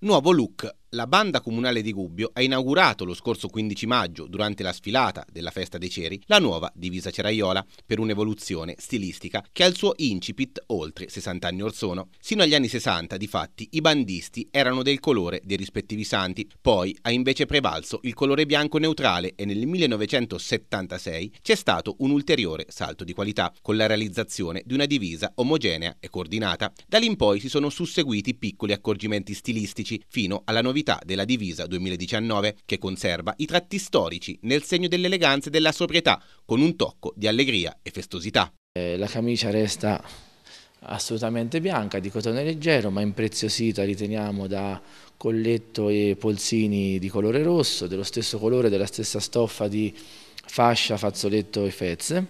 nuovo look la banda comunale di Gubbio ha inaugurato lo scorso 15 maggio, durante la sfilata della Festa dei Ceri, la nuova divisa ceraiola per un'evoluzione stilistica che ha il suo incipit oltre 60 anni or sono. Sino agli anni 60, difatti, i bandisti erano del colore dei rispettivi santi, poi ha invece prevalso il colore bianco neutrale e nel 1976 c'è stato un ulteriore salto di qualità con la realizzazione di una divisa omogenea e coordinata. Da lì in poi si sono susseguiti piccoli accorgimenti stilistici fino alla novità l'identità della divisa 2019, che conserva i tratti storici nel segno dell'eleganza e della sobrietà, con un tocco di allegria e festosità. Eh, la camicia resta assolutamente bianca, di cotone leggero, ma impreziosita riteniamo da colletto e polsini di colore rosso, dello stesso colore, della stessa stoffa di fascia, fazzoletto e fezze,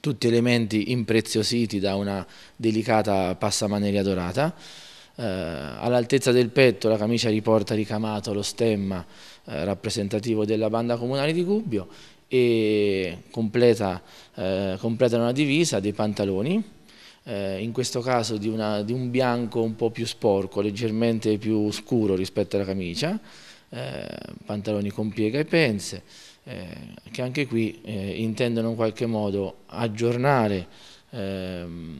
tutti elementi impreziositi da una delicata passamaneria dorata eh, all'altezza del petto la camicia riporta ricamato lo stemma eh, rappresentativo della banda comunale di Gubbio e completa, eh, completano la divisa dei pantaloni eh, in questo caso di, una, di, un bianco un po' più sporco, leggermente più scuro rispetto alla camicia, eh, pantaloni con piega e penze, eh, che anche qui intendono in qualche modo aggiornare ehm,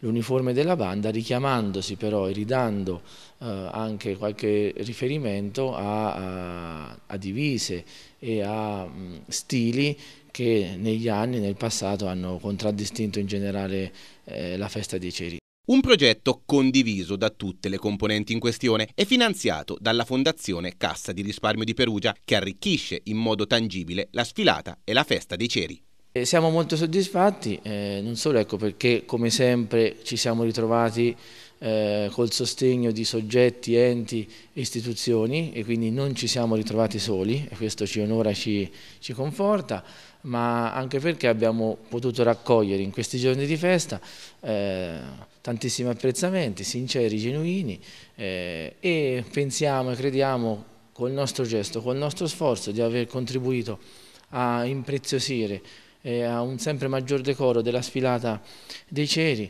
l'uniforme della banda, richiamandosi però e ridando eh, anche qualche riferimento a, a, a divise e a mh, stili che negli anni, nel passato, hanno contraddistinto in generale eh, la festa dei ceri. Un progetto condiviso da tutte le componenti in questione e finanziato dalla Fondazione Cassa di risparmio di Perugia che arricchisce in modo tangibile la sfilata e la festa dei ceri. Siamo molto soddisfatti, eh, non solo ecco perché come sempre ci siamo ritrovati eh, col sostegno di soggetti, enti, istituzioni e quindi non ci siamo ritrovati soli e questo ci onora, ci, ci conforta, ma anche perché abbiamo potuto raccogliere in questi giorni di festa eh, tantissimi apprezzamenti, sinceri, genuini eh, e pensiamo e crediamo col nostro gesto, col nostro sforzo di aver contribuito a impreziosire e a un sempre maggior decoro della sfilata dei ceri